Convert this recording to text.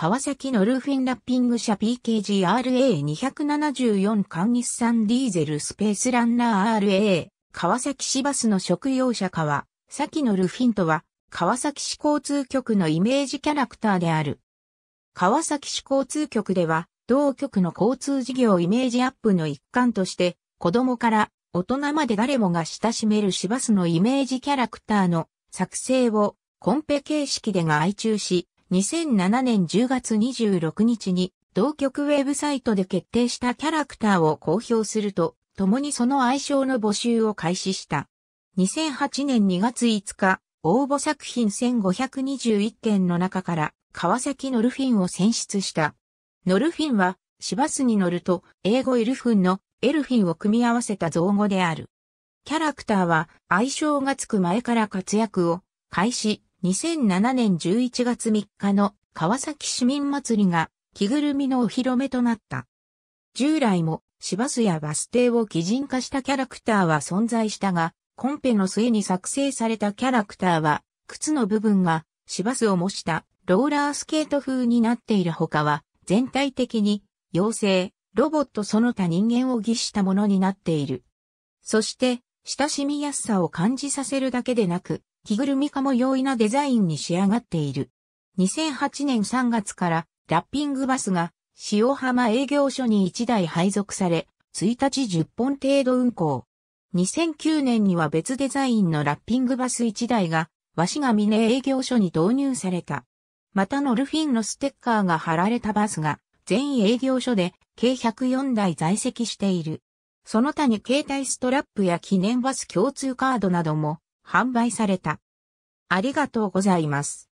川崎のルーフィンラッピング車 PKGRA274 関日産ディーゼルスペースランナー RA、川崎市バスの食用車川、崎のルフィンとは、川崎市交通局のイメージキャラクターである。川崎市交通局では、同局の交通事業イメージアップの一環として、子供から大人まで誰もが親しめる市バスのイメージキャラクターの作成をコンペ形式で外注し、2007年10月26日に同局ウェブサイトで決定したキャラクターを公表すると、共にその愛称の募集を開始した。2008年2月5日、応募作品1521件の中から川崎ノルフィンを選出した。ノルフィンは、シバスに乗ると、英語エルフンのエルフィンを組み合わせた造語である。キャラクターは愛称がつく前から活躍を開始、2007年11月3日の川崎市民祭りが着ぐるみのお披露目となった。従来も市バスやバス停を擬人化したキャラクターは存在したが、コンペの末に作成されたキャラクターは、靴の部分が市バスを模したローラースケート風になっているほかは、全体的に妖精、ロボットその他人間を擬したものになっている。そして、親しみやすさを感じさせるだけでなく、着ぐるみ化も容易なデザインに仕上がっている。2008年3月からラッピングバスが塩浜営業所に1台配属され、1日10本程度運行。2009年には別デザインのラッピングバス1台が、紙が峰営業所に導入された。またノルフィンのステッカーが貼られたバスが、全営業所で計104台在籍している。その他に携帯ストラップや記念バス共通カードなども販売された。ありがとうございます。